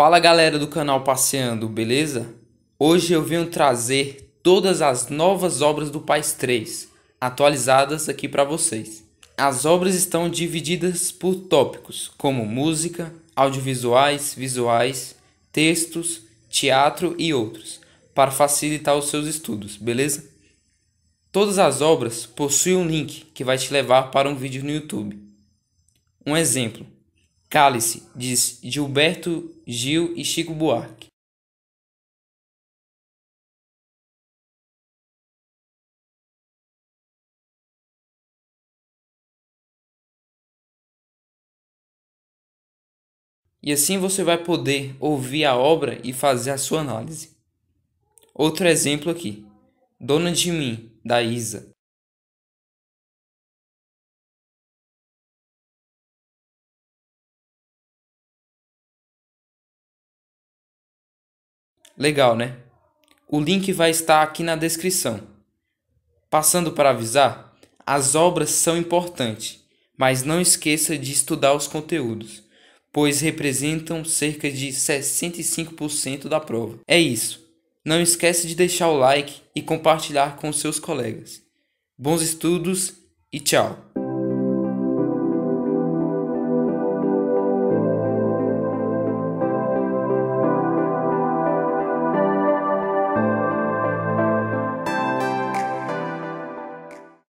Fala galera do canal Passeando, beleza? Hoje eu venho trazer todas as novas obras do Pais 3, atualizadas aqui para vocês. As obras estão divididas por tópicos, como música, audiovisuais, visuais, textos, teatro e outros, para facilitar os seus estudos, beleza? Todas as obras possuem um link que vai te levar para um vídeo no YouTube. Um exemplo, Cálice, diz Gilberto Gil e Chico Buarque. E assim você vai poder ouvir a obra e fazer a sua análise. Outro exemplo aqui. Dona de mim, da Isa. Legal, né? O link vai estar aqui na descrição. Passando para avisar, as obras são importantes, mas não esqueça de estudar os conteúdos, pois representam cerca de 65% da prova. É isso. Não esquece de deixar o like e compartilhar com seus colegas. Bons estudos e tchau!